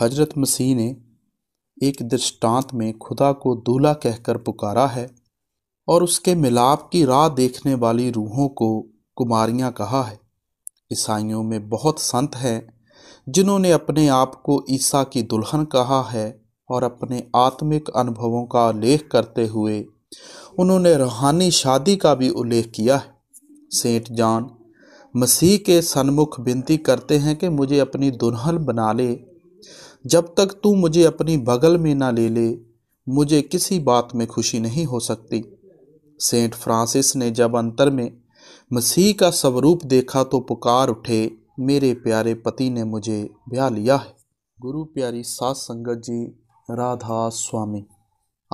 हजरत मसीह ने एक दृष्टांत में खुदा को दूल्हा कहकर पुकारा है और उसके मिलाप की राह देखने वाली रूहों को कुमारियाँ कहा है ईसाइयों में बहुत संत हैं जिन्होंने अपने आप को ईसा की दुल्हन कहा है और अपने आत्मिक अनुभवों का उल्लेख करते हुए उन्होंने रूहानी शादी का भी उल्लेख किया है सेंट जॉन मसीह के सन्मुख विनती करते हैं कि मुझे अपनी दुल्हन बना ले जब तक तू मुझे अपनी बगल में ना ले ले मुझे किसी बात में खुशी नहीं हो सकती सेंट फ्रांसिस ने जब अंतर में मसीह का स्वरूप देखा तो पुकार उठे मेरे प्यारे पति ने मुझे ब्याह लिया है गुरु प्यारी सात संगत जी राधा स्वामी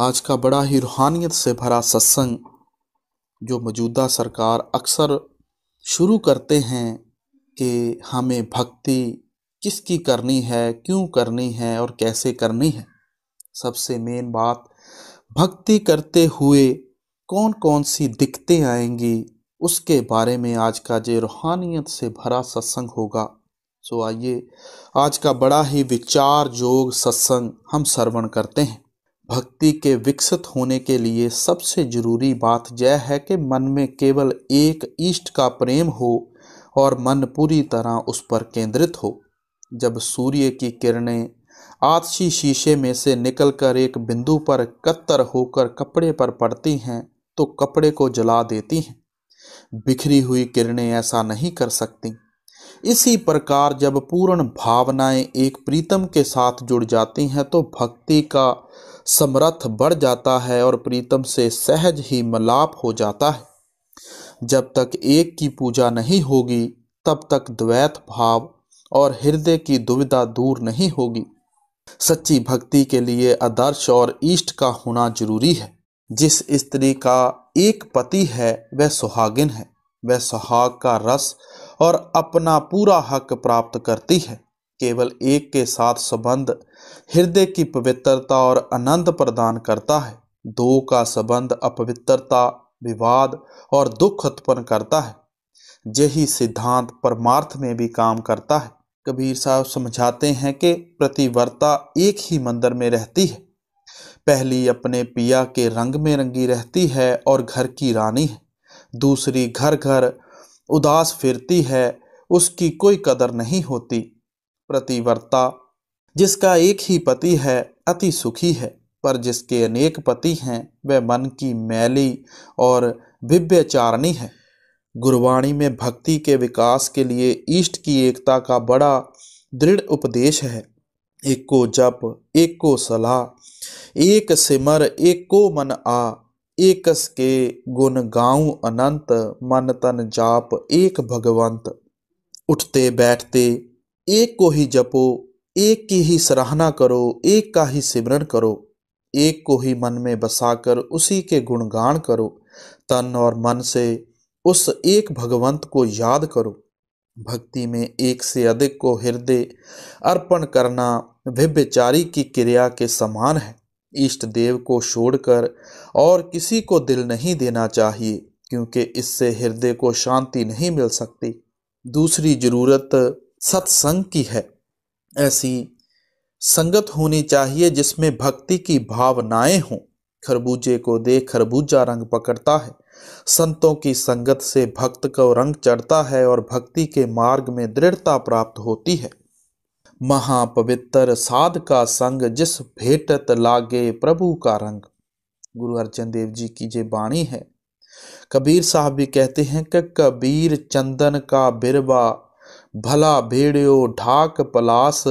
आज का बड़ा ही रूहानियत से भरा सत्संग जो मौजूदा सरकार अक्सर शुरू करते हैं कि हमें भक्ति किसकी करनी है क्यों करनी है और कैसे करनी है सबसे मेन बात भक्ति करते हुए कौन कौन सी दिक्कतें आएंगी उसके बारे में आज का जो रूहानियत से भरा सत्संग होगा सो आइए आज का बड़ा ही विचार योग सत्संग हम श्रवण करते हैं भक्ति के विकसित होने के लिए सबसे जरूरी बात यह है कि मन में केवल एक इष्ट का प्रेम हो और मन पूरी तरह उस पर केंद्रित हो जब सूर्य की किरणें आतशी शीशे में से निकलकर एक बिंदु पर कत्तर होकर कपड़े पर पड़ती हैं तो कपड़े को जला देती हैं बिखरी हुई किरणें ऐसा नहीं कर सकती इसी प्रकार जब पूर्ण भावनाएं एक प्रीतम के साथ जुड़ जाती हैं तो भक्ति का समर्थ बढ़ जाता है और प्रीतम से सहज ही मलाप हो जाता है जब तक एक की पूजा नहीं होगी तब तक द्वैत भाव और हृदय की दुविधा दूर नहीं होगी सच्ची भक्ति के लिए आदर्श और इष्ट का होना जरूरी है जिस स्त्री का एक पति है वह सुहागिन है वह सुहाग का रस और अपना पूरा हक प्राप्त करती है केवल एक के साथ संबंध हृदय की पवित्रता और आनंद प्रदान करता है दो का संबंध अपवित्रता विवाद और दुख उत्पन्न करता है यही सिद्धांत परमार्थ में भी काम करता है कबीर साहब समझाते हैं कि प्रतिवर्ता एक ही मंदिर में रहती है पहली अपने पिया के रंग में रंगी रहती है और घर की रानी है दूसरी घर घर उदास फिरती है उसकी कोई कदर नहीं होती प्रतिवर्ता जिसका एक ही पति है अति सुखी है पर जिसके अनेक पति हैं वह मन की मैली और विव्यचारणी है गुरबाणी में भक्ति के विकास के लिए ईष्ट की एकता का बड़ा दृढ़ उपदेश है एक को जप एक को सलाह एक सिमर एक को मन आ एकस के गुण गाऊं अनंत मन तन जाप एक भगवंत उठते बैठते एक को ही जपो एक की ही सराहना करो एक का ही सिमरण करो एक को ही मन में बसाकर उसी के गुणगान करो तन और मन से उस एक भगवंत को याद करो भक्ति में एक से अधिक को हृदय अर्पण करना विव्यचारी की क्रिया के समान है इष्ट देव को छोड़कर और किसी को दिल नहीं देना चाहिए क्योंकि इससे हृदय को शांति नहीं मिल सकती दूसरी जरूरत सत्संग की है ऐसी संगत होनी चाहिए जिसमें भक्ति की भावनाएं हों खरबूजे को देख खरबूजा रंग पकड़ता है संतों की संगत से भक्त को रंग चढ़ता है और भक्ति के मार्ग में दृढ़ता प्राप्त होती है महापवित्र साध का संग जिस भेटत लागे प्रभु का रंग गुरु अर्जन देव जी की जे बाणी है कबीर साहब भी कहते हैं कि कबीर चंदन का बिरवा भला भेड़ियो ढाक पलास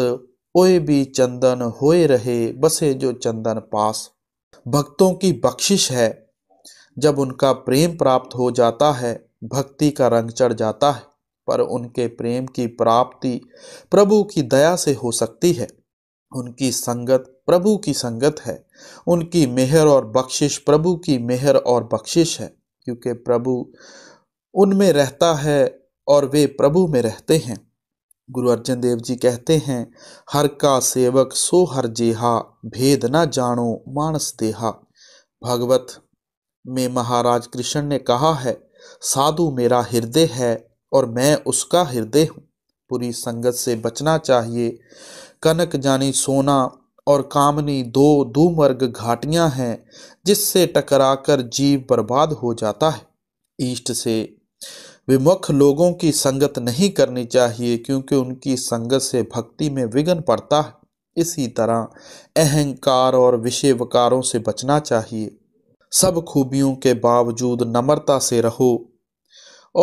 ओए भी चंदन होए रहे बसे जो चंदन पास भक्तों की बख्शिश है जब उनका प्रेम प्राप्त हो जाता है भक्ति का रंग चढ़ जाता है पर उनके प्रेम की प्राप्ति प्रभु की दया से हो सकती है उनकी संगत प्रभु की संगत है उनकी मेहर और बख्शिश प्रभु की मेहर और बख्शिश है क्योंकि प्रभु उनमें रहता है और वे प्रभु में रहते हैं गुरु अर्जन देव जी कहते हैं हर का सेवक सो हर जेहा भेद न जानो मानस देहा भगवत में महाराज कृष्ण ने कहा है साधु मेरा हृदय है और मैं उसका हृदय हूँ पूरी संगत से बचना चाहिए कनक जानी सोना और कामनी दो दूमर्ग घाटियाँ हैं जिससे टकराकर जीव बर्बाद हो जाता है ईष्ट से विमुख लोगों की संगत नहीं करनी चाहिए क्योंकि उनकी संगत से भक्ति में विघ्न पड़ता है इसी तरह अहंकार और विषय वकारों से बचना चाहिए सब खूबियों के बावजूद नम्रता से रहो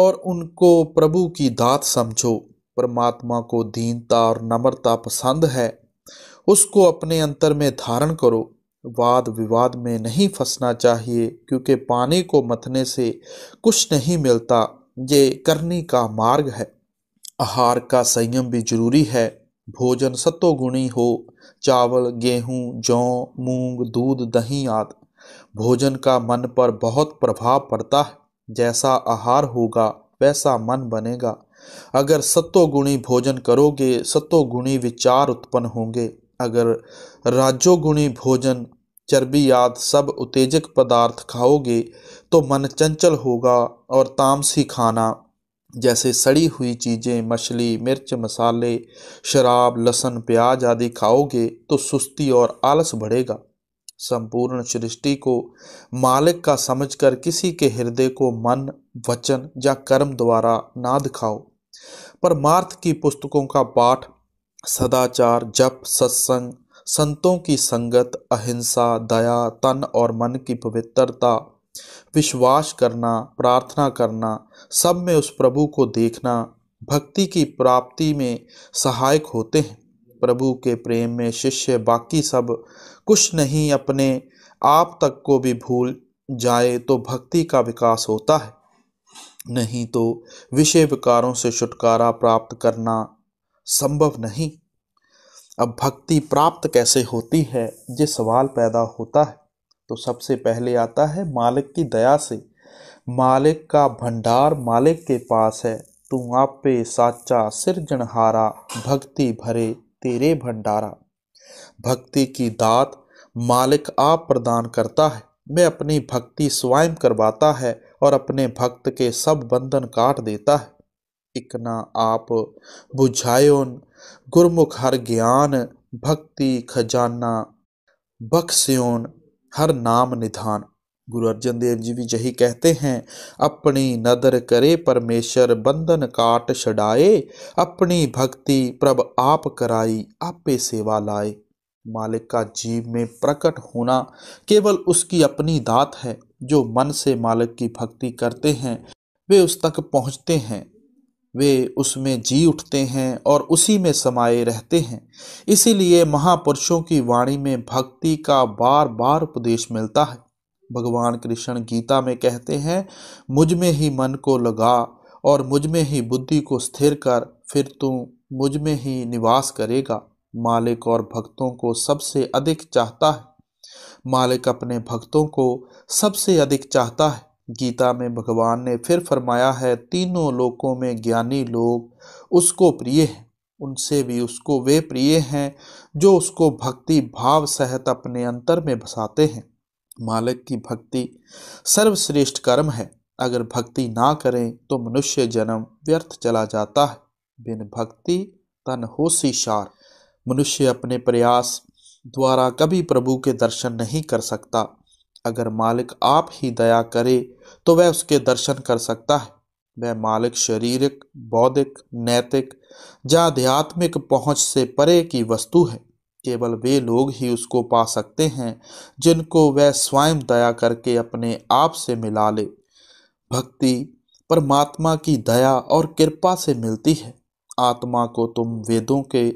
और उनको प्रभु की दात समझो परमात्मा को दीनता और नम्रता पसंद है उसको अपने अंतर में धारण करो वाद विवाद में नहीं फंसना चाहिए क्योंकि पानी को मथने से कुछ नहीं मिलता ये करनी का मार्ग है आहार का संयम भी जरूरी है भोजन सत्तोगुणी हो चावल गेहूं जौ मूंग दूध दही आदि भोजन का मन पर बहुत प्रभाव पड़ता है जैसा आहार होगा वैसा मन बनेगा अगर सत्तोगुणी भोजन करोगे सत्तोगुणी विचार उत्पन्न होंगे अगर राजोगुणी भोजन चर्बी आदि सब उत्तेजक पदार्थ खाओगे तो मन चंचल होगा और तामसी खाना जैसे सड़ी हुई चीज़ें मछली मिर्च मसाले शराब लहसुन प्याज आदि खाओगे तो सुस्ती और आलस बढ़ेगा संपूर्ण सृष्टि को मालिक का समझकर किसी के हृदय को मन वचन या कर्म द्वारा ना दिखाओ परमार्थ की पुस्तकों का पाठ सदाचार जप सत्संग संतों की संगत अहिंसा दया तन और मन की पवित्रता विश्वास करना प्रार्थना करना सब में उस प्रभु को देखना भक्ति की प्राप्ति में सहायक होते हैं प्रभु के प्रेम में शिष्य बाकी सब कुछ नहीं अपने आप तक को भी भूल जाए तो भक्ति का विकास होता है नहीं तो विषय विकारों से छुटकारा प्राप्त करना संभव नहीं अब भक्ति प्राप्त कैसे होती है ये सवाल पैदा होता है तो सबसे पहले आता है मालिक की दया से मालिक का भंडार मालिक के पास है तू आपे साचा सिरजनहारा भक्ति भरे तेरे भंडारा भक्ति की दात मालिक आप प्रदान करता है मैं अपनी भक्ति स्वयं करवाता है और अपने भक्त के सब बंधन काट देता है इकना आप बुझायोन गुरमुख हर ज्ञान भक्ति खजाना बख्स्योन हर नाम निधान गुरु अर्जन देव जी भी यही कहते हैं अपनी नदर करे परमेश्वर बंधन काट छडाए अपनी भक्ति प्रभ आप कराई आपे सेवा लाए मालिक का जीव में प्रकट होना केवल उसकी अपनी दात है जो मन से मालिक की भक्ति करते हैं वे उस तक पहुंचते हैं वे उसमें जी उठते हैं और उसी में समाये रहते हैं इसीलिए महापुरुषों की वाणी में भक्ति का बार बार उपदेश मिलता है भगवान कृष्ण गीता में कहते हैं मुझ में ही मन को लगा और मुझ में ही बुद्धि को स्थिर कर फिर तू मुझ में ही निवास करेगा मालिक और भक्तों को सबसे अधिक चाहता है मालिक अपने भक्तों को सबसे अधिक चाहता है गीता में भगवान ने फिर फरमाया है तीनों लोकों में ज्ञानी लोग उसको प्रिय हैं उनसे भी उसको वे प्रिय हैं जो उसको भक्ति भाव सहित अपने अंतर में बसाते हैं मालिक की भक्ति सर्वश्रेष्ठ कर्म है अगर भक्ति ना करें तो मनुष्य जन्म व्यर्थ चला जाता है बिन भक्ति तन होशी शार मनुष्य अपने प्रयास द्वारा कभी प्रभु के दर्शन नहीं कर सकता अगर मालिक आप ही दया करे तो वह उसके दर्शन कर सकता है वह मालिक शारीरिक बौद्धिक नैतिक या आध्यात्मिक पहुँच से परे की वस्तु है केवल वे लोग ही उसको पा सकते हैं जिनको वह स्वयं दया करके अपने आप से मिला ले भक्ति परमात्मा की दया और कृपा से मिलती है आत्मा को तुम वेदों के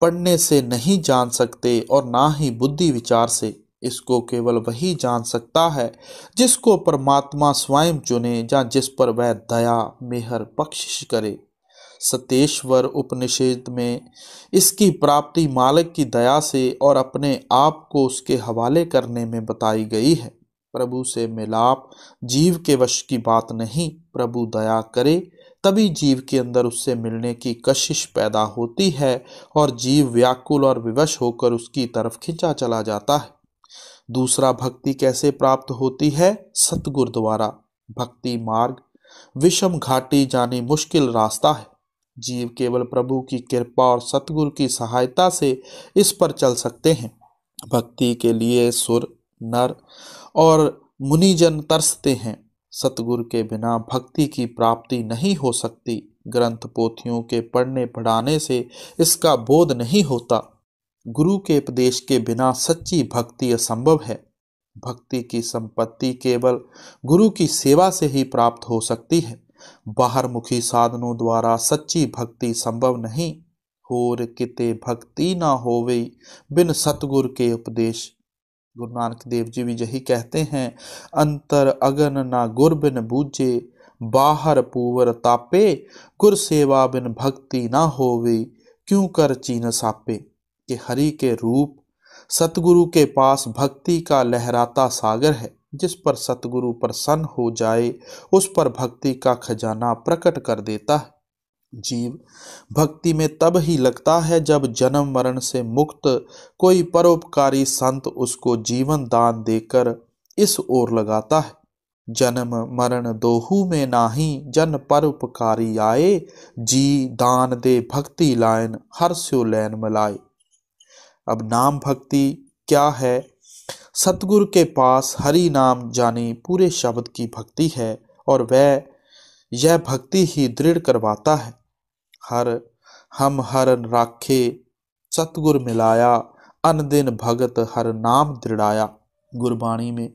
पढ़ने से नहीं जान सकते और ना ही बुद्धि विचार से इसको केवल वही जान सकता है जिसको परमात्मा स्वयं चुने या जिस पर वह दया मेहर बख्शिश करे सतेश्वर उपनिषद में इसकी प्राप्ति मालक की दया से और अपने आप को उसके हवाले करने में बताई गई है प्रभु से मिलाप जीव के वश की बात नहीं प्रभु दया करे तभी जीव के अंदर उससे मिलने की कशिश पैदा होती है और जीव व्याकुल और विवश होकर उसकी तरफ खिंचा चला जाता है दूसरा भक्ति कैसे प्राप्त होती है सतगुरु द्वारा भक्ति मार्ग विषम घाटी जानी मुश्किल रास्ता है जीव केवल प्रभु की कृपा और सतगुरु की सहायता से इस पर चल सकते हैं भक्ति के लिए सुर नर और मुनिजन तरसते हैं सतगुरु के बिना भक्ति की प्राप्ति नहीं हो सकती ग्रंथ पोथियों के पढ़ने पढ़ाने से इसका बोध नहीं होता गुरु के उपदेश के बिना सच्ची भक्ति असंभव है भक्ति की संपत्ति केवल गुरु की सेवा से ही प्राप्त हो सकती है बाहर मुखी साधनों द्वारा सच्ची भक्ति संभव नहीं होर किते भक्ति ना होवे बिन सतगुर के उपदेश गुरु नानक देव जी भी यही कहते हैं अंतर अगन ना गुर बिन बूझे बाहर पूवर तापे गुर सेवा बिन भक्ति ना होवे क्यों कर चीन सापे कि हरि के रूप सतगुरु के पास भक्ति का लहराता सागर है जिस पर सतगुरु प्रसन्न हो जाए उस पर भक्ति का खजाना प्रकट कर देता है जीव भक्ति में तब ही लगता है जब जन्म मरण से मुक्त कोई परोपकारी संत उसको जीवन दान देकर इस ओर लगाता है जन्म मरण दोहू में नाही जन परोपकारी आए जी दान दे भक्ति लायन हर्ष्यो लैन मलाए अब नाम भक्ति क्या है सतगुरु के पास हरि नाम जाने पूरे शब्द की भक्ति है और वह यह भक्ति ही दृढ़ करवाता है हर हम हर राखे सतगुर मिलाया अनदिन भगत हर नाम दृढ़ाया गुरबाणी में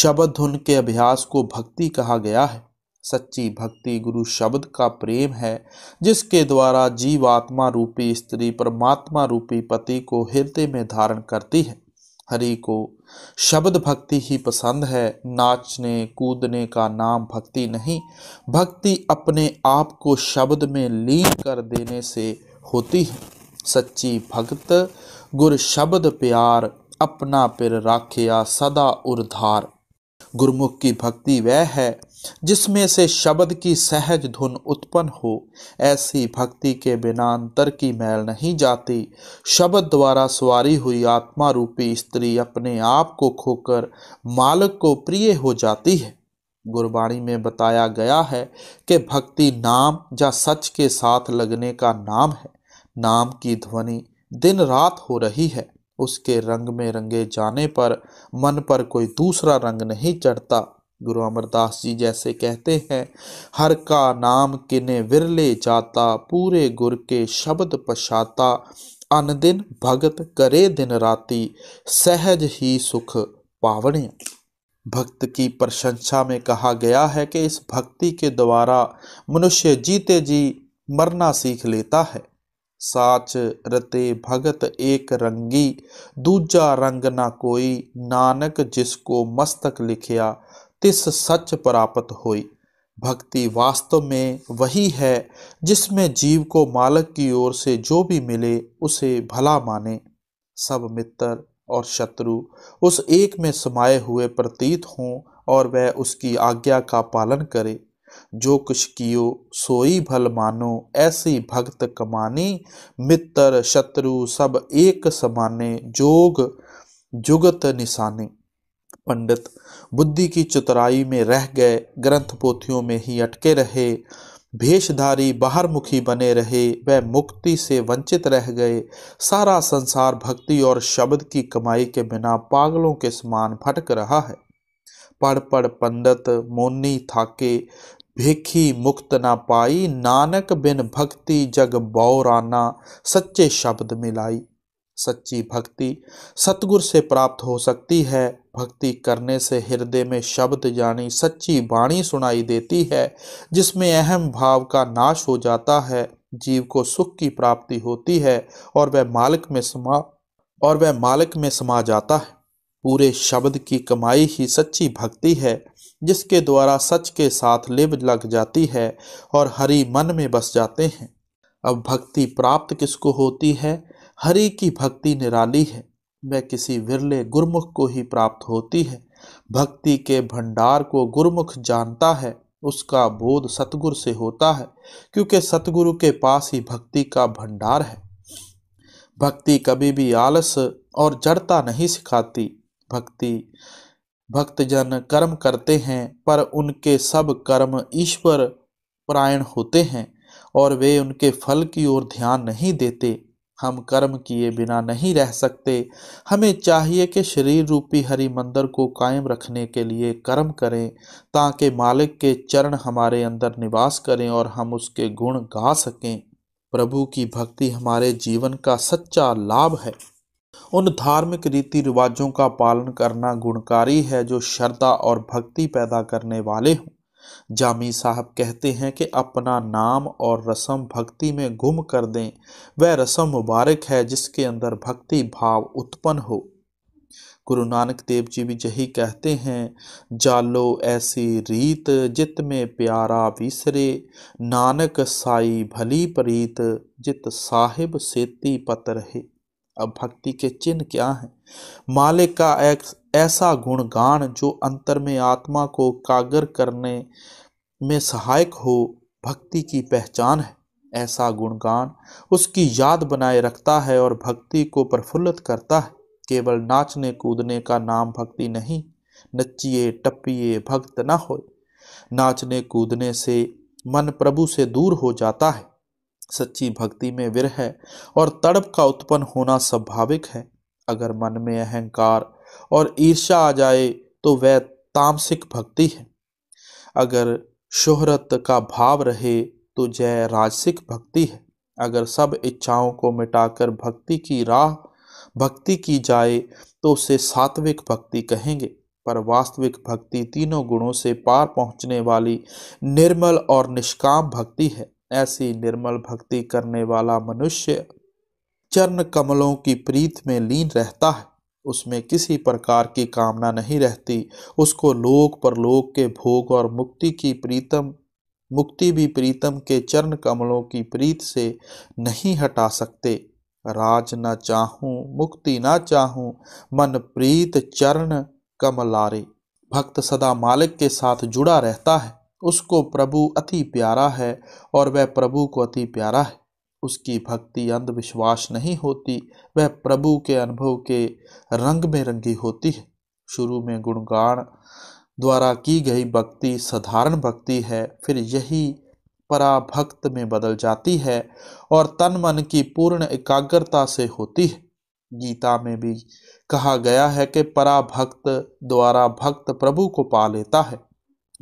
शब्द धुन के अभ्यास को भक्ति कहा गया है सच्ची भक्ति गुरु शब्द का प्रेम है जिसके द्वारा जीवात्मा रूपी स्त्री परमात्मा रूपी पति को हृदय में धारण करती है हरि को शब्द भक्ति ही पसंद है नाचने कूदने का नाम भक्ति नहीं भक्ति अपने आप को शब्द में लीन कर देने से होती है सच्ची भक्त गुर शब्द प्यार अपना पिर राखिया सदा उर्धार गुरुमुख की भक्ति वह है जिसमें से शब्द की सहज धुन उत्पन्न हो ऐसी भक्ति के बिना अंतर की मैल नहीं जाती शब्द द्वारा सवारी हुई आत्मा रूपी स्त्री अपने आप को खोकर मालक को प्रिय हो जाती है गुरबाणी में बताया गया है कि भक्ति नाम या सच के साथ लगने का नाम है नाम की ध्वनि दिन रात हो रही है उसके रंग में रंगे जाने पर मन पर कोई दूसरा रंग नहीं चढ़ता गुरु अमरदास जी जैसे कहते हैं हर का नाम किने विरले जाता पूरे गुर के शब्द अन अनदिन भगत करे दिन राती सहज ही सुख पावणे भक्त की प्रशंसा में कहा गया है कि इस भक्ति के द्वारा मनुष्य जीते जी मरना सीख लेता है साच रते भगत एक रंगी दूजा रंग ना कोई नानक जिसको मस्तक लिखिया तिस सच प्राप्त होई भक्ति वास्तव में वही है जिसमें जीव को मालक की ओर से जो भी मिले उसे भला माने सब मित्र और शत्रु उस एक में समाये हुए प्रतीत हों और वह उसकी आज्ञा का पालन करे जो कुछ कियो सोई भल मानो ऐसी भक्त कमानी मित्र शत्रु सब एक समाने जोग जुगत निशाने पंडित बुद्धि की चतुराई में रह गए ग्रंथ पोथियों में ही अटके रहे भेषधारी बाहर मुखी बने रहे वह मुक्ति से वंचित रह गए सारा संसार भक्ति और शब्द की कमाई के बिना पागलों के समान भटक रहा है पढ़ पढ़ पंडित मोनी थाके भिखी मुक्त ना पाई नानक बिन भक्ति जग बौराना सच्चे शब्द मिलाई सच्ची भक्ति सतगुर से प्राप्त हो सकती है भक्ति करने से हृदय में शब्द जानी सच्ची वाणी सुनाई देती है जिसमें अहम भाव का नाश हो जाता है जीव को सुख की प्राप्ति होती है और वह मालिक में समा और वह मालिक में समा जाता है पूरे शब्द की कमाई ही सच्ची भक्ति है जिसके द्वारा सच के साथ लिब लग जाती है और हरि मन में बस जाते हैं अब भक्ति प्राप्त किसको होती है हरि की भक्ति निराली है वह किसी विरले गुरमुख को ही प्राप्त होती है भक्ति के भंडार को गुरमुख जानता है उसका बोध सतगुर से होता है क्योंकि सतगुरु के पास ही भक्ति का भंडार है भक्ति कभी भी आलस और जड़ता नहीं सिखाती भक्ति भक्तजन कर्म करते हैं पर उनके सब कर्म ईश्वर परायण होते हैं और वे उनके फल की ओर ध्यान नहीं देते हम कर्म किए बिना नहीं रह सकते हमें चाहिए कि शरीर रूपी हरि मंदिर को कायम रखने के लिए कर्म करें ताकि मालिक के चरण हमारे अंदर निवास करें और हम उसके गुण गा सकें प्रभु की भक्ति हमारे जीवन का सच्चा लाभ है उन धार्मिक रीति रिवाजों का पालन करना गुणकारी है जो श्रद्धा और भक्ति पैदा करने वाले हों जामी साहब कहते हैं कि अपना नाम और रसम भक्ति में गुम कर दें वह रसम मुबारक है जिसके अंदर भक्ति भाव उत्पन्न हो गुरु नानक देव जी भी यही कहते हैं जालो ऐसी रीत जित में प्यारा विसरे नानक साई भली प्रीत जित साहिब सेती पत रहे अब भक्ति के चिन्ह क्या हैं मालिक का एक ऐसा गुणगान जो अंतर में आत्मा को कागर करने में सहायक हो भक्ति की पहचान है ऐसा गुणगान उसकी याद बनाए रखता है और भक्ति को प्रफुल्लित करता है केवल नाचने कूदने का नाम भक्ति नहीं नचिए टपिए भक्त न हो नाचने कूदने से मन प्रभु से दूर हो जाता है सच्ची भक्ति में विरह और तड़प का उत्पन्न होना स्वाभाविक है अगर मन में अहंकार और ईर्षा आ जाए तो वह तामसिक भक्ति है अगर शोहरत का भाव रहे तो जय राजसिक भक्ति है अगर सब इच्छाओं को मिटाकर भक्ति की राह भक्ति की जाए तो उसे सात्विक भक्ति कहेंगे पर वास्तविक भक्ति तीनों गुणों से पार पहुंचने वाली निर्मल और निष्काम भक्ति है ऐसी निर्मल भक्ति करने वाला मनुष्य चरण कमलों की प्रीत में लीन रहता है उसमें किसी प्रकार की कामना नहीं रहती उसको लोक परलोक के भोग और मुक्ति की प्रीतम मुक्ति भी प्रीतम के चरण कमलों की प्रीत से नहीं हटा सकते राज न चाहूं मुक्ति न चाहूं मन प्रीत चरण कमलारे भक्त सदा मालिक के साथ जुड़ा रहता है उसको प्रभु अति प्यारा है और वह प्रभु को अति प्यारा है उसकी भक्ति अंधविश्वास नहीं होती वह प्रभु के अनुभव के रंग में रंगी होती है शुरू में गुणगान द्वारा की गई भक्ति साधारण भक्ति है फिर यही पराभक्त में बदल जाती है और तन मन की पूर्ण एकाग्रता से होती है गीता में भी कहा गया है कि पराभक्त द्वारा भक्त प्रभु को पा लेता है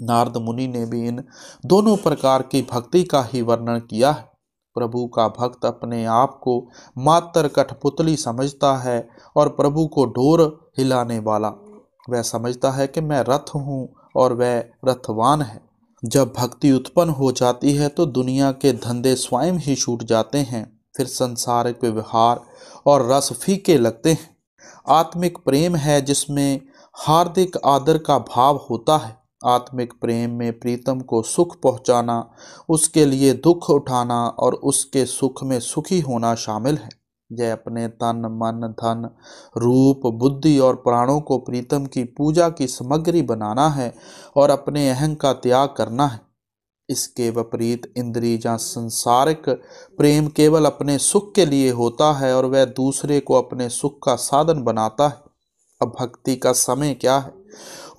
नारद मुनि ने भी इन दोनों प्रकार की भक्ति का ही वर्णन किया है प्रभु का भक्त अपने आप को मात्र कठपुतली समझता है और प्रभु को डोर हिलाने वाला वह समझता है कि मैं रथ हूँ और वह रथवान है जब भक्ति उत्पन्न हो जाती है तो दुनिया के धंधे स्वयं ही छूट जाते हैं फिर संसारिक व्यवहार और रस फीके लगते हैं आत्मिक प्रेम है जिसमें हार्दिक आदर का भाव होता है आत्मिक प्रेम में प्रीतम को सुख पहुंचाना उसके लिए दुख उठाना और उसके सुख में सुखी होना शामिल है यह अपने तन मन धन रूप बुद्धि और प्राणों को प्रीतम की पूजा की सामग्री बनाना है और अपने अहं का त्याग करना है इसके विपरीत इंद्री या संसारिक प्रेम केवल अपने सुख के लिए होता है और वह दूसरे को अपने सुख का साधन बनाता है अब भक्ति का समय क्या है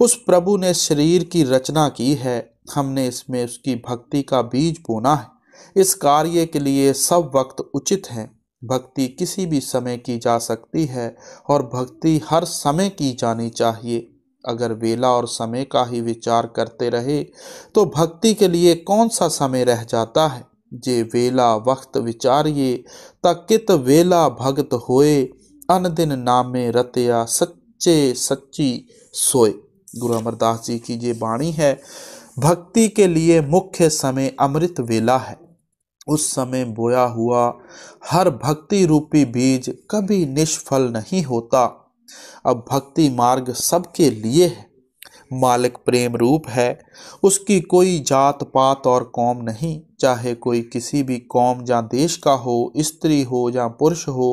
उस प्रभु ने शरीर की रचना की है हमने इसमें उसकी भक्ति का बीज बोना है इस कार्य के लिए सब वक्त उचित है भक्ति किसी भी समय की जा सकती है और भक्ति हर समय की जानी चाहिए अगर वेला और समय का ही विचार करते रहे तो भक्ति के लिए कौन सा समय रह जाता है जे वेला वक्त विचारिए तकित वेला भगत होए अनदिन नामे रतया सच्चे सच्ची सोए गुरु अमरदास जी की ये वाणी है भक्ति के लिए मुख्य समय अमृत वेला है उस समय बोया हुआ हर भक्ति रूपी बीज कभी निष्फल नहीं होता अब भक्ति मार्ग सबके लिए है मालिक प्रेम रूप है उसकी कोई जात पात और कौम नहीं चाहे कोई किसी भी कौम या देश का हो स्त्री हो या पुरुष हो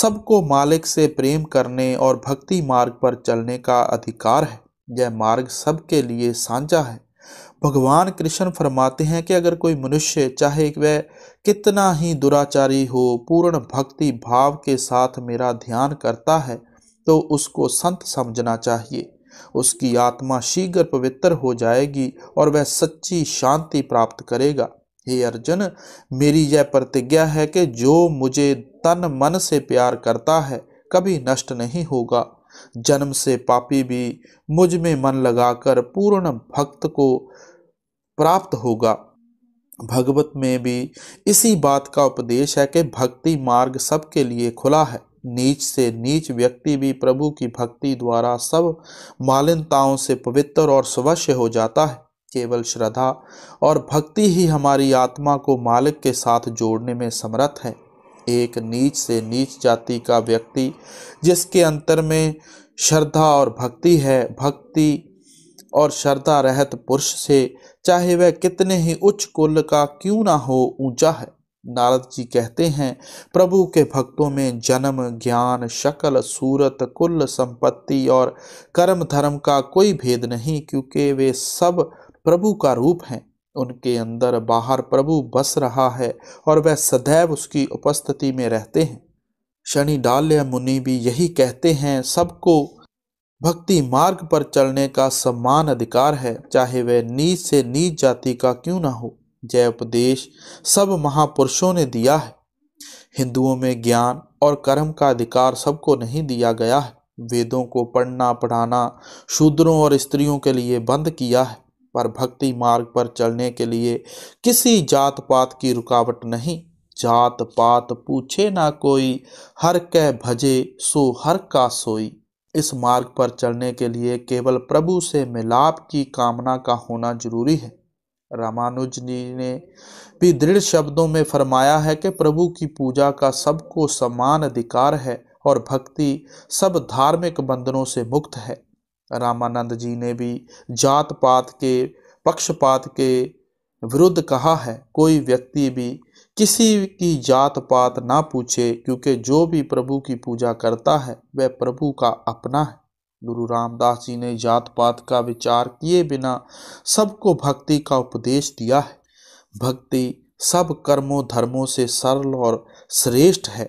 सबको मालिक से प्रेम करने और भक्ति मार्ग पर चलने का अधिकार है यह मार्ग सबके लिए साझा है भगवान कृष्ण फरमाते हैं कि अगर कोई मनुष्य चाहे वह कितना ही दुराचारी हो पूर्ण भक्ति भाव के साथ मेरा ध्यान करता है तो उसको संत समझना चाहिए उसकी आत्मा शीघ्र पवित्र हो जाएगी और वह सच्ची शांति प्राप्त करेगा हे अर्जुन मेरी यह प्रतिज्ञा है कि जो मुझे तन मन से प्यार करता है कभी नष्ट नहीं होगा जन्म से पापी भी मुझ में मन लगाकर पूर्ण भक्त को प्राप्त होगा भगवत में भी इसी बात का उपदेश है कि भक्ति मार्ग सबके लिए खुला है नीच से नीच व्यक्ति भी प्रभु की भक्ति द्वारा सब मालिनताओं से पवित्र और स्वश्य हो जाता है केवल श्रद्धा और भक्ति ही हमारी आत्मा को मालिक के साथ जोड़ने में समर्थ है एक नीच से नीच जाति का व्यक्ति जिसके अंतर में श्रद्धा और भक्ति है भक्ति और श्रद्धा रहत पुरुष से चाहे वह कितने ही उच्च कुल का क्यों ना हो ऊंचा है नारद जी कहते हैं प्रभु के भक्तों में जन्म ज्ञान शकल सूरत कुल संपत्ति और कर्म धर्म का कोई भेद नहीं क्योंकि वे सब प्रभु का रूप हैं उनके अंदर बाहर प्रभु बस रहा है और वह सदैव उसकी उपस्थिति में रहते हैं शनि डाल्य मुनि भी यही कहते हैं सबको भक्ति मार्ग पर चलने का सम्मान अधिकार है चाहे वह नीच से नीच जाति का क्यों ना हो जय उपदेश सब महापुरुषों ने दिया है हिंदुओं में ज्ञान और कर्म का अधिकार सबको नहीं दिया गया है वेदों को पढ़ना पढ़ाना शूद्रों और स्त्रियों के लिए बंद किया है पर भक्ति मार्ग पर चलने के लिए किसी जात पात की रुकावट नहीं जात पात पूछे ना कोई हर कह भजे सो हर का सोई इस मार्ग पर चलने के लिए केवल प्रभु से मिलाप की कामना का होना जरूरी है रामानुज जी ने भी दृढ़ शब्दों में फरमाया है कि प्रभु की पूजा का सबको समान अधिकार है और भक्ति सब धार्मिक बंधनों से मुक्त है रामानंद जी ने भी जात पात के पक्षपात के विरुद्ध कहा है कोई व्यक्ति भी किसी की जात पात ना पूछे क्योंकि जो भी प्रभु की पूजा करता है वह प्रभु का अपना है गुरु रामदास जी ने जात पात का विचार किए बिना सबको भक्ति का उपदेश दिया है भक्ति सब कर्मों धर्मों से सरल और श्रेष्ठ है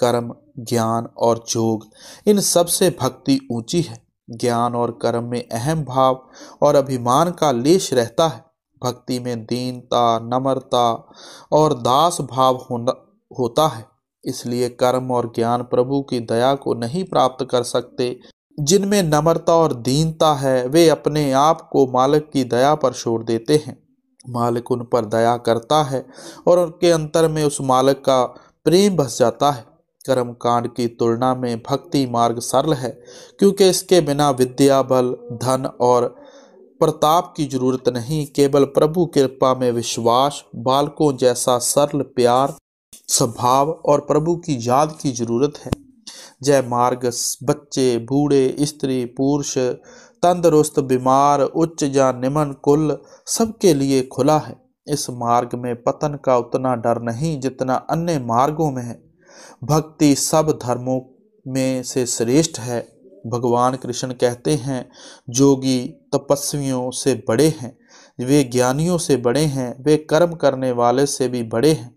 कर्म ज्ञान और योग इन सब से भक्ति ऊंची है ज्ञान और कर्म में अहम भाव और अभिमान का लेश रहता है भक्ति में दीनता नम्रता और दास भाव होना होता है इसलिए कर्म और ज्ञान प्रभु की दया को नहीं प्राप्त कर सकते जिनमें नम्रता और दीनता है वे अपने आप को मालिक की दया पर छोड़ देते हैं मालिक उन पर दया करता है और उनके अंतर में उस मालिक का प्रेम बस जाता है कर्म कांड की तुलना में भक्ति मार्ग सरल है क्योंकि इसके बिना विद्या बल धन और प्रताप की जरूरत नहीं केवल प्रभु कृपा में विश्वास बालकों जैसा सरल प्यार स्वभाव और प्रभु की याद की जरूरत है जय मार्ग बच्चे बूढ़े स्त्री पुरुष तंदुरुस्त बीमार उच्च या निमन कुल सबके लिए खुला है इस मार्ग में पतन का उतना डर नहीं जितना अन्य मार्गों में है भक्ति सब धर्मों में से श्रेष्ठ है भगवान कृष्ण कहते हैं जोगी तपस्वियों से बड़े हैं वे ज्ञानियों से बड़े हैं वे कर्म करने वाले से भी बड़े हैं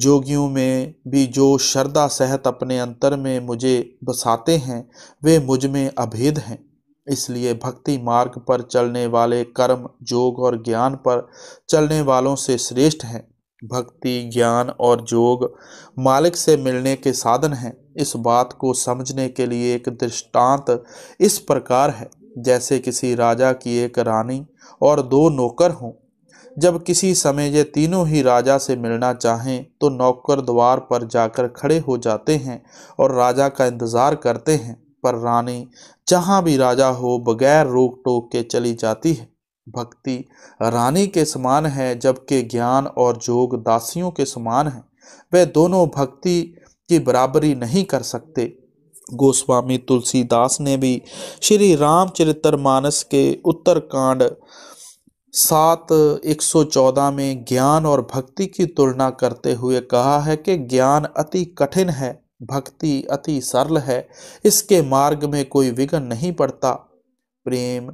जोगियों में भी जो श्रद्धा सहत अपने अंतर में मुझे बसाते हैं वे मुझ में अभेद हैं इसलिए भक्ति मार्ग पर चलने वाले कर्म जोग और ज्ञान पर चलने वालों से श्रेष्ठ हैं भक्ति ज्ञान और जोग मालिक से मिलने के साधन हैं इस बात को समझने के लिए एक दृष्टांत इस प्रकार है जैसे किसी राजा की एक रानी और दो नौकर हों जब किसी समय ये तीनों ही राजा से मिलना चाहें तो नौकर द्वार पर जाकर खड़े हो जाते हैं और राजा का इंतज़ार करते हैं पर रानी जहाँ भी राजा हो बगैर रोक टोक के चली जाती है भक्ति रानी के समान है जबकि ज्ञान और जोग दासियों के समान है वे दोनों भक्ति की बराबरी नहीं कर सकते गोस्वामी तुलसीदास ने भी श्री रामचरितमानस के उत्तरकांड सात एक सौ चौदह में ज्ञान और भक्ति की तुलना करते हुए कहा है कि ज्ञान अति कठिन है भक्ति अति सरल है इसके मार्ग में कोई विघन नहीं पड़ता प्रेम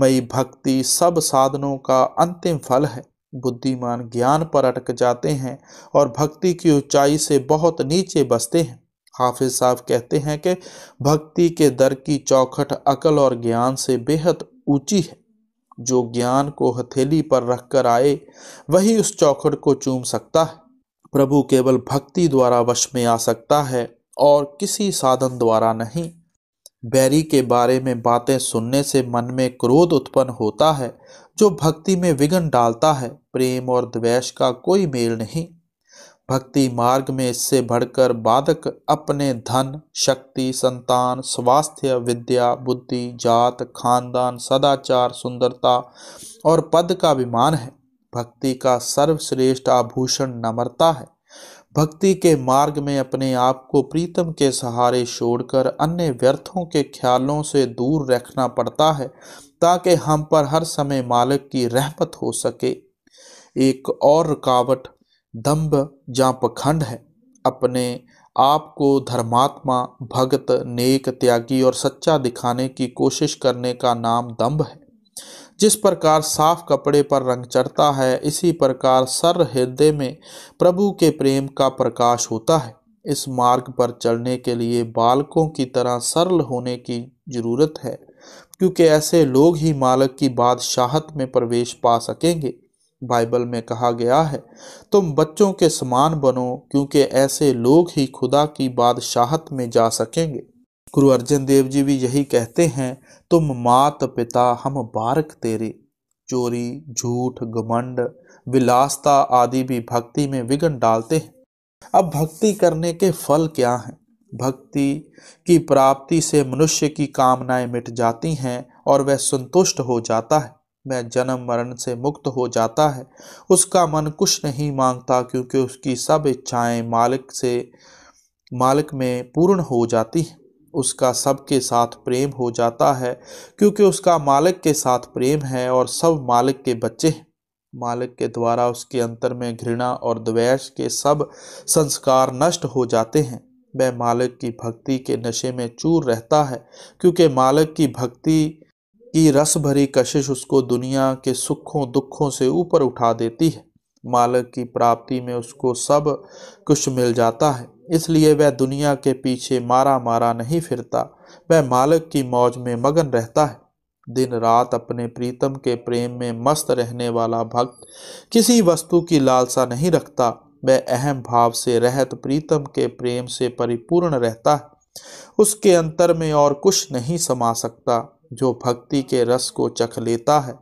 मई भक्ति सब साधनों का अंतिम फल है बुद्धिमान ज्ञान पर अटक जाते हैं और भक्ति की ऊंचाई से बहुत नीचे बसते हैं हाफिज साहब कहते हैं कि भक्ति के दर की चौखट अकल और ज्ञान से बेहद ऊंची है जो ज्ञान को हथेली पर रखकर आए वही उस चौखट को चूम सकता है प्रभु केवल भक्ति द्वारा वश में आ सकता है और किसी साधन द्वारा नहीं बैरी के बारे में बातें सुनने से मन में क्रोध उत्पन्न होता है जो भक्ति में विघन डालता है प्रेम और द्वेष का कोई मेल नहीं भक्ति मार्ग में इससे बढ़कर बाधक अपने धन शक्ति संतान स्वास्थ्य विद्या बुद्धि जात खानदान सदाचार सुंदरता और पद का विमान है भक्ति का सर्वश्रेष्ठ आभूषण नम्रता है भक्ति के मार्ग में अपने आप को प्रीतम के सहारे छोड़कर अन्य व्यर्थों के ख्यालों से दूर रखना पड़ता है ताकि हम पर हर समय मालिक की रहमत हो सके एक और रुकावट दंभ या पखंड है अपने आप को धर्मात्मा भगत नेक त्यागी और सच्चा दिखाने की कोशिश करने का नाम दम्भ है जिस प्रकार साफ कपड़े पर रंग चढ़ता है इसी प्रकार सर हृदय में प्रभु के प्रेम का प्रकाश होता है इस मार्ग पर चलने के लिए बालकों की तरह सरल होने की जरूरत है क्योंकि ऐसे लोग ही मालक की बादशाहत में प्रवेश पा सकेंगे बाइबल में कहा गया है तुम बच्चों के समान बनो क्योंकि ऐसे लोग ही खुदा की बादशाहत में जा सकेंगे गुरु अर्जन देव जी भी यही कहते हैं तुम मात पिता हम बारक तेरे चोरी झूठ घमंड विलासता आदि भी भक्ति में विघन डालते हैं अब भक्ति करने के फल क्या हैं भक्ति की प्राप्ति से मनुष्य की कामनाएं मिट जाती हैं और वह संतुष्ट हो जाता है में जन्म मरण से मुक्त हो जाता है उसका मन कुछ नहीं मांगता क्योंकि उसकी सब इच्छाएं मालिक से मालिक में पूर्ण हो जाती हैं उसका सबके साथ प्रेम हो जाता है क्योंकि उसका मालिक के साथ प्रेम है और सब मालिक के बच्चे हैं मालिक के द्वारा उसके अंतर में घृणा और द्वेष के सब संस्कार नष्ट हो जाते हैं वह मालिक की भक्ति के नशे में चूर रहता है क्योंकि मालिक की भक्ति की रस भरी कशिश उसको दुनिया के सुखों दुखों से ऊपर उठा देती है मालक की प्राप्ति में उसको सब कुछ मिल जाता है इसलिए वह दुनिया के पीछे मारा मारा नहीं फिरता वह मालक की मौज में मगन रहता है दिन रात अपने प्रीतम के प्रेम में मस्त रहने वाला भक्त किसी वस्तु की लालसा नहीं रखता वह अहम भाव से रहत प्रीतम के प्रेम से परिपूर्ण रहता है उसके अंतर में और कुछ नहीं समा सकता जो भक्ति के रस को चख लेता है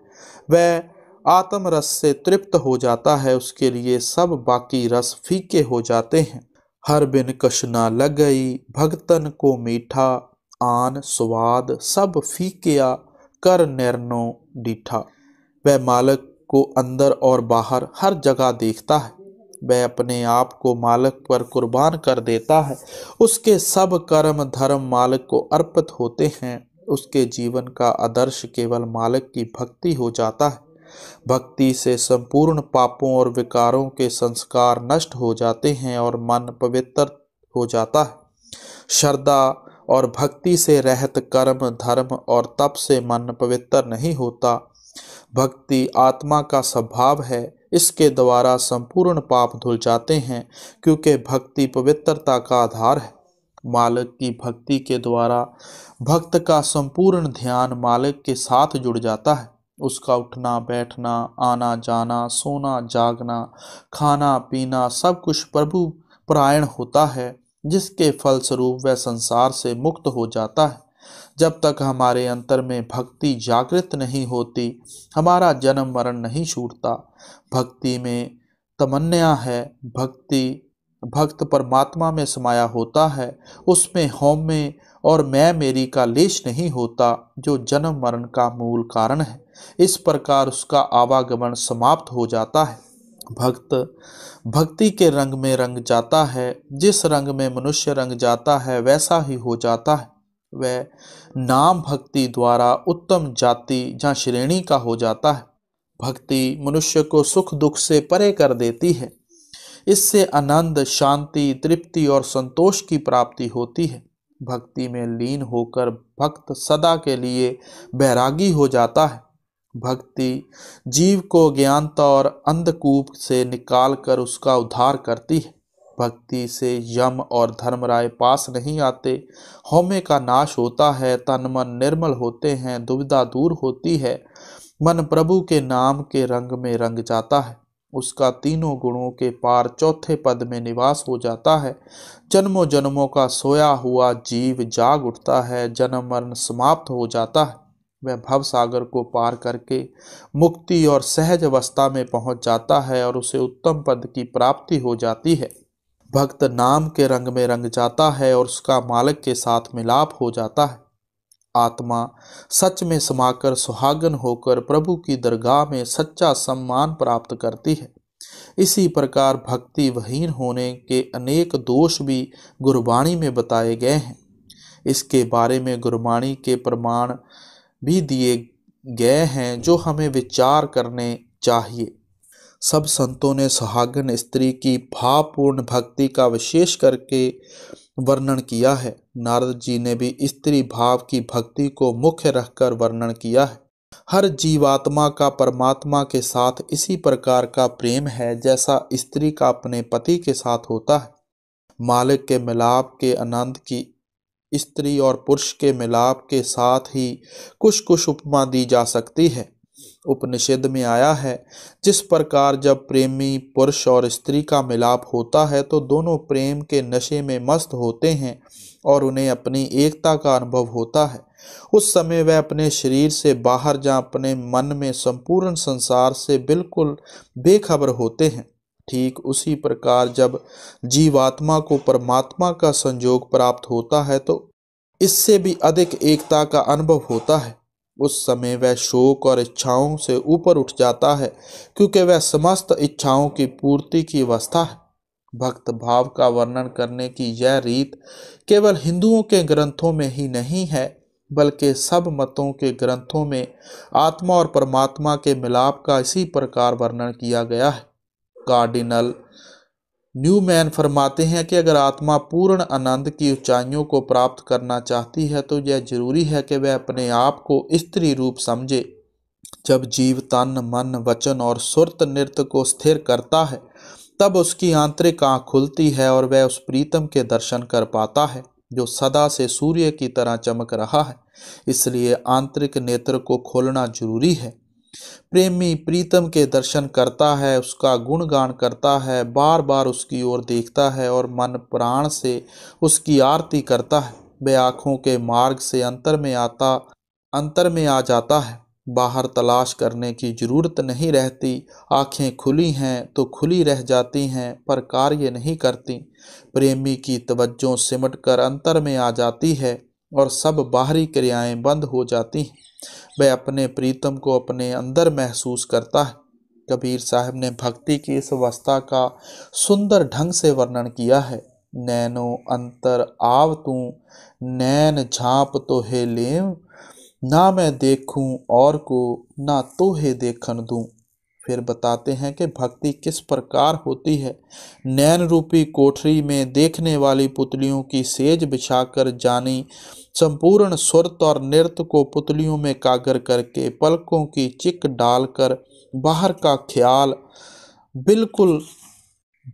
वह आत्म रस से तृप्त हो जाता है उसके लिए सब बाकी रस फीके हो जाते हैं हर बिन कशना लग गई भक्तन को मीठा आन स्वाद सब फीकिया कर निर्णो डीठा वह मालक को अंदर और बाहर हर जगह देखता है वह अपने आप को मालक पर कुर्बान कर देता है उसके सब कर्म धर्म मालक को अर्पित होते हैं उसके जीवन का आदर्श केवल मालिक की भक्ति हो जाता है भक्ति से संपूर्ण पापों और विकारों के संस्कार नष्ट हो जाते हैं और मन पवित्र हो जाता है श्रद्धा और भक्ति से रहत कर्म धर्म और तप से मन पवित्र नहीं होता भक्ति आत्मा का स्वभाव है इसके द्वारा संपूर्ण पाप धुल जाते हैं क्योंकि भक्ति पवित्रता का आधार है मालिक की भक्ति के द्वारा भक्त का संपूर्ण ध्यान मालिक के साथ जुड़ जाता है उसका उठना बैठना आना जाना सोना जागना खाना पीना सब कुछ प्रभु प्रायण होता है जिसके फलस्वरूप वह संसार से मुक्त हो जाता है जब तक हमारे अंतर में भक्ति जागृत नहीं होती हमारा जन्म मरण नहीं छूटता भक्ति में तमन्या है भक्ति भक्त परमात्मा में समाया होता है उसमें होम में और मैं मेरी का लेश नहीं होता जो जन्म मरण का मूल कारण है इस प्रकार उसका आवागमन समाप्त हो जाता है भक्त भक्ति के रंग में रंग जाता है जिस रंग में मनुष्य रंग जाता है वैसा ही हो जाता है वह नाम भक्ति द्वारा उत्तम जाति या श्रेणी का हो जाता है भक्ति मनुष्य को सुख दुख से परे कर देती है इससे आनंद शांति तृप्ति और संतोष की प्राप्ति होती है भक्ति में लीन होकर भक्त सदा के लिए बैरागी हो जाता है भक्ति जीव को ज्ञानता और अंधकूप से निकालकर उसका उद्धार करती है भक्ति से यम और धर्मराय पास नहीं आते होमे का नाश होता है तन मन निर्मल होते हैं दुविधा दूर होती है मन प्रभु के नाम के रंग में रंग जाता है उसका तीनों गुणों के पार चौथे पद में निवास हो जाता है जन्मों जन्मों का सोया हुआ जीव जाग उठता है जन्म मरण समाप्त हो जाता है वह भव सागर को पार करके मुक्ति और सहज अवस्था में पहुंच जाता है और उसे उत्तम पद की प्राप्ति हो जाती है भक्त नाम के रंग में रंग जाता है और उसका मालक के साथ मिलाप हो जाता है आत्मा सच में समाकर सुहागन होकर प्रभु की दरगाह में सच्चा सम्मान प्राप्त करती है इसी प्रकार भक्ति वहीन होने के अनेक दोष भी गुरबाणी में बताए गए हैं इसके बारे में गुरबाणी के प्रमाण भी दिए गए हैं जो हमें विचार करने चाहिए सब संतों ने सुहागन स्त्री की भावपूर्ण भक्ति का विशेष करके वर्णन किया है नारद जी ने भी स्त्री भाव की भक्ति को मुख्य रखकर वर्णन किया है हर जीवात्मा का परमात्मा के साथ इसी प्रकार का प्रेम है जैसा स्त्री का अपने पति के साथ होता है मालिक के मिलाप के आनंद की स्त्री और पुरुष के मिलाप के साथ ही कुछ कुछ उपमा दी जा सकती है उपनिषद में आया है जिस प्रकार जब प्रेमी पुरुष और स्त्री का मिलाप होता है तो दोनों प्रेम के नशे में मस्त होते हैं और उन्हें अपनी एकता का अनुभव होता है उस समय वह अपने शरीर से बाहर जा अपने मन में संपूर्ण संसार से बिल्कुल बेखबर होते हैं ठीक उसी प्रकार जब जीवात्मा को परमात्मा का संयोग प्राप्त होता है तो इससे भी अधिक एकता का अनुभव होता है उस समय वह शोक और इच्छाओं से ऊपर उठ जाता है क्योंकि वह समस्त इच्छाओं की पूर्ति की अवस्था है भक्त भाव का वर्णन करने की यह रीत केवल हिंदुओं के ग्रंथों में ही नहीं है बल्कि सब मतों के ग्रंथों में आत्मा और परमात्मा के मिलाप का इसी प्रकार वर्णन किया गया है कार्डिनल न्यूमैन फरमाते हैं कि अगर आत्मा पूर्ण आनंद की ऊंचाइयों को प्राप्त करना चाहती है तो यह जरूरी है कि वह अपने आप को स्त्री रूप समझे जब जीव तन मन वचन और सुरत नृत्य को स्थिर करता है तब उसकी आंतरिक आँख खुलती है और वह उस प्रीतम के दर्शन कर पाता है जो सदा से सूर्य की तरह चमक रहा है इसलिए आंतरिक नेत्र को खोलना जरूरी है प्रेमी प्रीतम के दर्शन करता है उसका गुणगान करता है बार बार उसकी ओर देखता है और मन प्राण से उसकी आरती करता है वे आँखों के मार्ग से अंतर में आता अंतर में आ जाता है बाहर तलाश करने की जरूरत नहीं रहती आँखें खुली हैं तो खुली रह जाती हैं पर कार्य नहीं करती प्रेमी की तवज्जो सिमट कर अंतर में आ जाती है और सब बाहरी क्रियाएँ बंद हो जाती हैं वह अपने प्रीतम को अपने अंदर महसूस करता है कबीर साहब ने भक्ति की इस अवस्था का सुंदर ढंग से वर्णन किया है नैनो अंतर आव तू नैन झांप तो हे लेम ना मैं देखूं और को ना तो हे देखन दूं फिर बताते हैं कि भक्ति किस प्रकार होती है नैन रूपी कोठरी में देखने वाली पुतलियों की सेज बिछाकर जानी संपूर्ण स्वर्त और नृत्य को पुतलियों में कागर करके पलकों की चिक डालकर बाहर का ख्याल बिल्कुल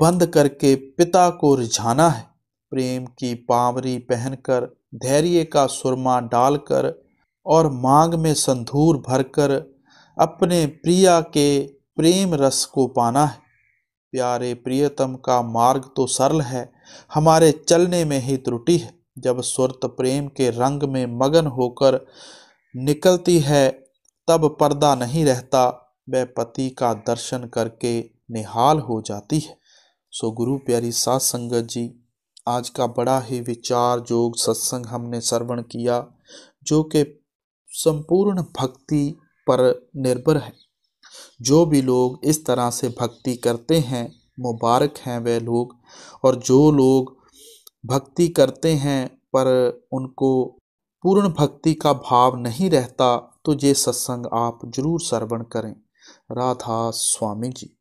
बंद करके पिता को रिझाना है प्रेम की पावरी पहनकर धैर्य का सुरमा डालकर और मांग में संधूर भरकर अपने प्रिया के प्रेम रस को पाना है प्यारे प्रियतम का मार्ग तो सरल है हमारे चलने में ही त्रुटि है जब सुरत प्रेम के रंग में मगन होकर निकलती है तब पर्दा नहीं रहता वह पति का दर्शन करके निहाल हो जाती है सो गुरु प्यारी सात संगत जी आज का बड़ा ही विचार योग सत्संग हमने श्रवण किया जो कि संपूर्ण भक्ति पर निर्भर है जो भी लोग इस तरह से भक्ति करते हैं मुबारक हैं वे लोग और जो लोग भक्ति करते हैं पर उनको पूर्ण भक्ति का भाव नहीं रहता तो ये सत्संग आप जरूर श्रवण करें राधा स्वामी जी